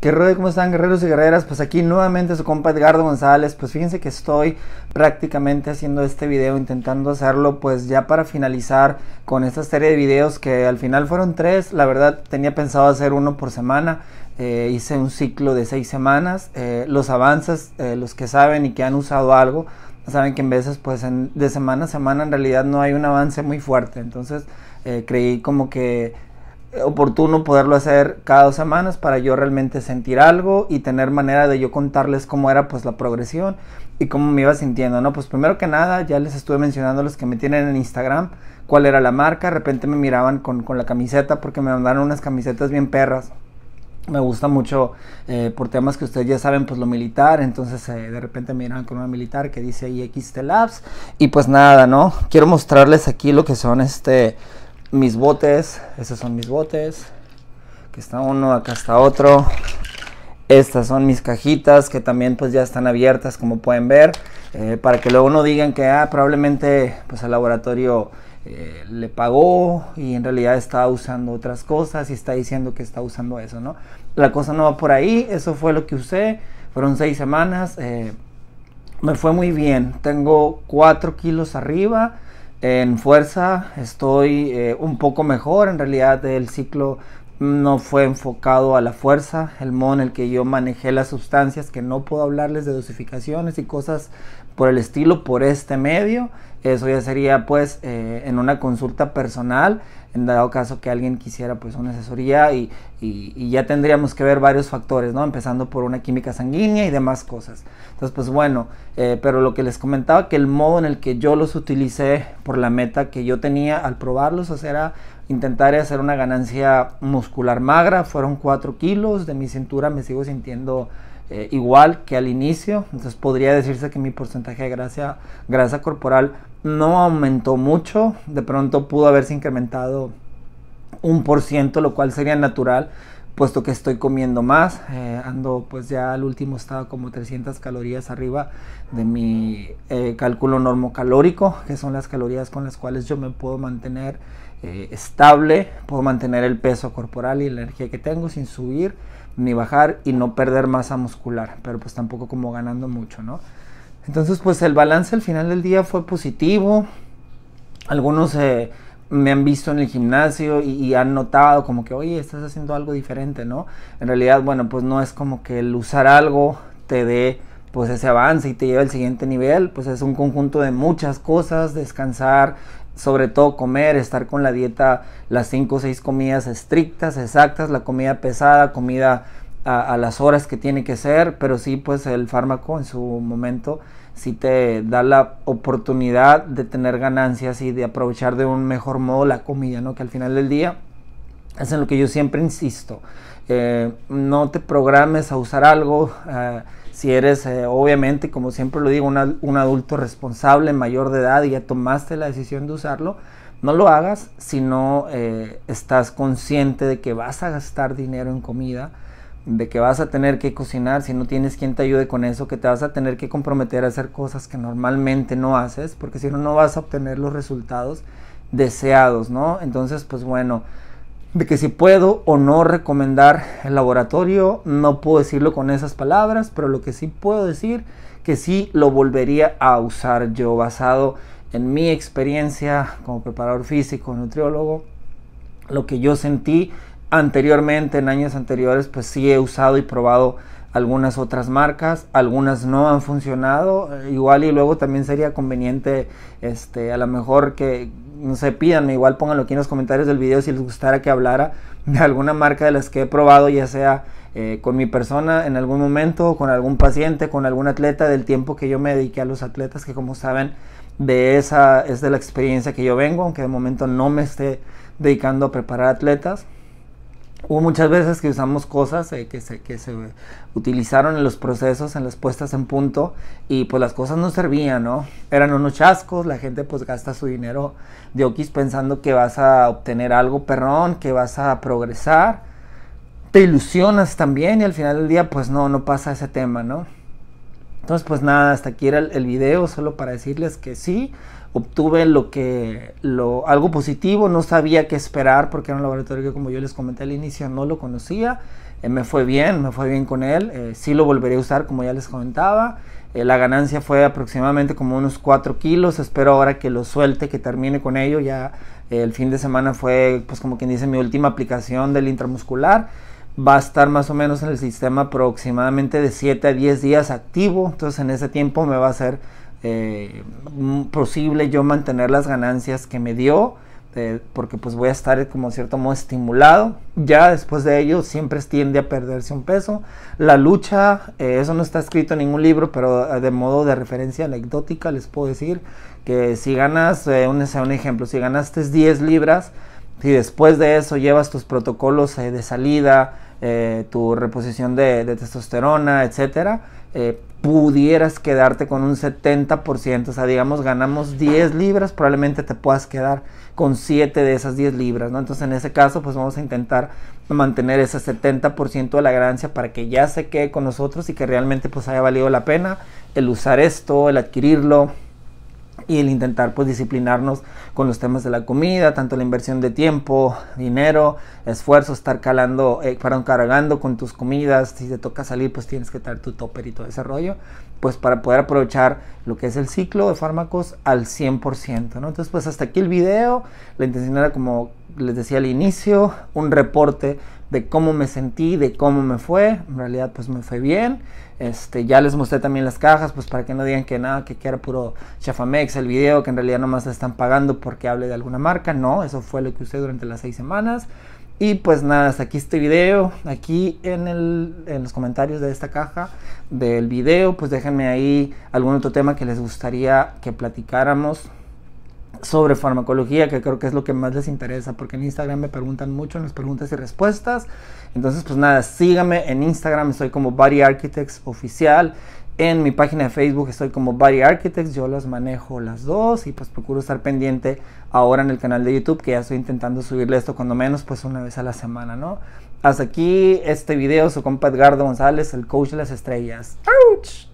¿Qué rollo? ¿Cómo están guerreros y guerreras? Pues aquí nuevamente su compa Edgardo González. Pues fíjense que estoy prácticamente haciendo este video, intentando hacerlo pues ya para finalizar con esta serie de videos que al final fueron tres. La verdad tenía pensado hacer uno por semana. Eh, hice un ciclo de seis semanas. Eh, los avances, eh, los que saben y que han usado algo, saben que en veces pues de semana a semana en realidad no hay un avance muy fuerte. Entonces creí como que oportuno poderlo hacer cada dos semanas para yo realmente sentir algo y tener manera de yo contarles cómo era pues la progresión y cómo me iba sintiendo, ¿no? Pues primero que nada, ya les estuve mencionando a los que me tienen en Instagram cuál era la marca, de repente me miraban con, con la camiseta porque me mandaron unas camisetas bien perras. Me gusta mucho eh, por temas que ustedes ya saben, pues lo militar. Entonces eh, de repente me miraban con una militar que dice XT Labs. Y pues nada, ¿no? Quiero mostrarles aquí lo que son este mis botes, esos son mis botes, que está uno, acá está otro. Estas son mis cajitas que también pues ya están abiertas como pueden ver, eh, para que luego no digan que ah, probablemente pues el laboratorio eh, le pagó y en realidad está usando otras cosas y está diciendo que está usando eso, ¿no? La cosa no va por ahí, eso fue lo que usé, fueron seis semanas, eh, me fue muy bien, tengo cuatro kilos arriba, en fuerza estoy eh, un poco mejor, en realidad el ciclo no fue enfocado a la fuerza, el modo en el que yo manejé las sustancias, que no puedo hablarles de dosificaciones y cosas por el estilo, por este medio. Eso ya sería pues eh, en una consulta personal, en dado caso que alguien quisiera pues una asesoría y, ya tendríamos que ver varios factores, ¿no? Empezando por una química sanguínea y demás cosas. Entonces pues bueno, eh, pero lo que les comentaba que el modo en el que yo los utilicé por la meta que yo tenía al probarlos, o era intentar hacer una ganancia muscular magra, fueron 4 kilos, de mi cintura me sigo sintiendo eh, igual que al inicio, entonces podría decirse que mi porcentaje de grasa, grasa corporal no aumentó mucho, de pronto pudo haberse incrementado un por ciento, lo cual sería natural, puesto que estoy comiendo más, eh, ando pues ya al último estado como 300 calorías arriba de mi eh, cálculo normocalórico, que son las calorías con las cuales yo me puedo mantener eh, estable, puedo mantener el peso corporal y la energía que tengo sin subir ni bajar y no perder masa muscular, pero pues tampoco como ganando mucho, ¿no? Entonces pues el balance al final del día fue positivo, algunos me han visto en el gimnasio y, han notado como que, oye, estás haciendo algo diferente, ¿no? En realidad, bueno, pues no es como que el usar algo te dé pues ese avance y te lleve al siguiente nivel, pues es un conjunto de muchas cosas, descansar, sobre todo comer, estar con la dieta, las 5 o 6 comidas estrictas, exactas, la comida pesada, comida a, las horas que tiene que ser, pero sí, pues el fármaco en su momento si te da la oportunidad de tener ganancias y de aprovechar de un mejor modo la comida, ¿no? Que al final del día es en lo que yo siempre insisto. Eh, no te programes a usar algo. Eh, si eres, eh, obviamente, como siempre lo digo, un adulto responsable, mayor de edad y ya tomaste la decisión de usarlo, no lo hagas si no estás consciente de que vas a gastar dinero en comida, de que vas a tener que cocinar, si no tienes quien te ayude con eso, que te vas a tener que comprometer a hacer cosas que normalmente no haces, porque si no, no vas a obtener los resultados deseados, ¿no? Entonces, pues bueno, de que si puedo o no recomendar el laboratorio, no puedo decirlo con esas palabras, pero lo que sí puedo decir, que sí lo volvería a usar yo, basado en mi experiencia como preparador físico, nutriólogo, lo que yo sentí anteriormente, en años anteriores, pues sí he usado y probado algunas otras marcas, algunas no han funcionado, eh, igual y luego también sería conveniente, este, a lo mejor que, no sé, pídanme, igual pónganlo aquí en los comentarios del video si les gustara que hablara de alguna marca de las que he probado, ya sea eh, con mi persona en algún momento, con algún paciente, con algún atleta, del tiempo que yo me dediqué a los atletas, que como saben, de esa es de la experiencia que yo vengo, aunque de momento no me esté dedicando a preparar atletas. Hubo muchas veces que usamos cosas eh, que, se, que se utilizaron en los procesos, en las puestas en punto, y pues las cosas no servían, ¿no? Eran unos chascos, la gente pues gasta su dinero de Oquis pensando que vas a obtener algo perrón, que vas a progresar, te ilusionas también y al final del día pues no, no pasa ese tema, ¿no? Entonces, pues nada, hasta aquí era el, video, solo para decirles que sí, obtuve lo que, lo, algo positivo, no sabía qué esperar porque era un laboratorio que como yo les comenté al inicio no lo conocía, eh, me fue bien, me fue bien con él, eh, sí lo volveré a usar como ya les comentaba, eh, la ganancia fue aproximadamente como unos 4 kilos, espero ahora que lo suelte, que termine con ello, ya el fin de semana fue pues como quien dice mi última aplicación del intramuscular, va a estar más o menos en el sistema aproximadamente de 7 a 10 días activo. Entonces en ese tiempo me va a ser eh, posible yo mantener las ganancias que me dio. Eh, porque pues voy a estar eh, como cierto modo estimulado. Ya después de ello siempre tiende a perderse un peso. La lucha, eso no está escrito en ningún libro, pero de modo de referencia anecdótica les puedo decir que si ganas, un, un ejemplo, si ganaste 10 libras, si después de eso llevas tus protocolos de salida, eh, tu reposición de, testosterona, etcétera, eh, pudieras quedarte con un 70%, o sea, digamos, ganamos 10 libras, probablemente te puedas quedar con 7 de esas 10 libras, ¿no? Entonces, en ese caso, pues vamos a intentar mantener ese 70% de la ganancia para que ya se quede con nosotros y que realmente pues haya valido la pena el usar esto, el adquirirlo, y el intentar pues disciplinarnos con los temas de la comida, tanto la inversión de tiempo, dinero, esfuerzo, estar calando, eh, cargando con tus comidas, si te toca salir pues tienes que estar tu topper y todo ese rollo, pues para poder aprovechar lo que es el ciclo de fármacos al 100%, Entonces pues hasta aquí el video, la intención era como les decía al inicio, un reporte de cómo me sentí, de cómo me fue. En realidad, pues me fue bien. Este, ya les mostré también las cajas, pues para que no digan que nada, que, quiera era puro chafamex el video, que en realidad nomás están pagando porque hable de alguna marca. No, eso fue lo que usé durante las seis semanas. Y pues nada, hasta aquí este video. Aquí en, el, en, los comentarios de esta caja del video, pues déjenme ahí algún otro tema que les gustaría que platicáramos sobre farmacología, que creo que es lo que más les interesa, porque en Instagram me preguntan mucho en las preguntas y respuestas. Entonces, pues nada, sígame en Instagram, estoy como Body Architects Oficial. En mi página de Facebook estoy como Body Architects, yo las manejo las dos y pues procuro estar pendiente ahora en el canal de YouTube, que ya estoy intentando subirle esto cuando menos pues una vez a la semana, ¿no? Hasta aquí este video, su compa Edgardo González, el coach de las estrellas. ¡Auch!